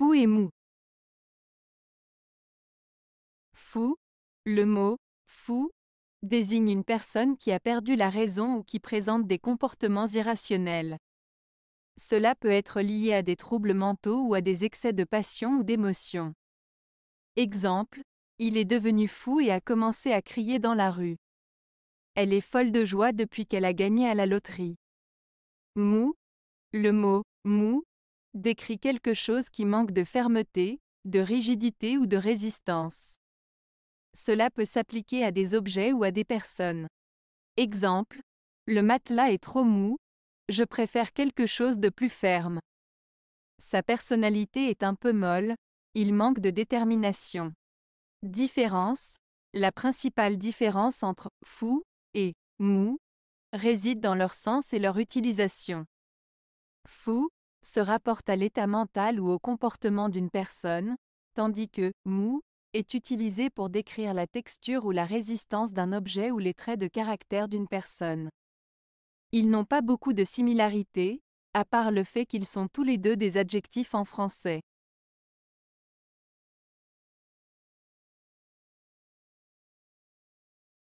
Fou et mou. Fou. Le mot fou désigne une personne qui a perdu la raison ou qui présente des comportements irrationnels. Cela peut être lié à des troubles mentaux ou à des excès de passion ou d'émotion. Exemple, il est devenu fou et a commencé à crier dans la rue. Elle est folle de joie depuis qu'elle a gagné à la loterie. Mou. Le mot mou décrit quelque chose qui manque de fermeté, de rigidité ou de résistance. Cela peut s'appliquer à des objets ou à des personnes. Exemple, le matelas est trop mou, je préfère quelque chose de plus ferme. Sa personnalité est un peu molle, il manque de détermination. Différence, la principale différence entre fou et mou réside dans leur sens et leur utilisation. Fou se rapporte à l'état mental ou au comportement d'une personne, tandis que mou est utilisé pour décrire la texture ou la résistance d'un objet ou les traits de caractère d'une personne. Ils n'ont pas beaucoup de similarités, à part le fait qu'ils sont tous les deux des adjectifs en français.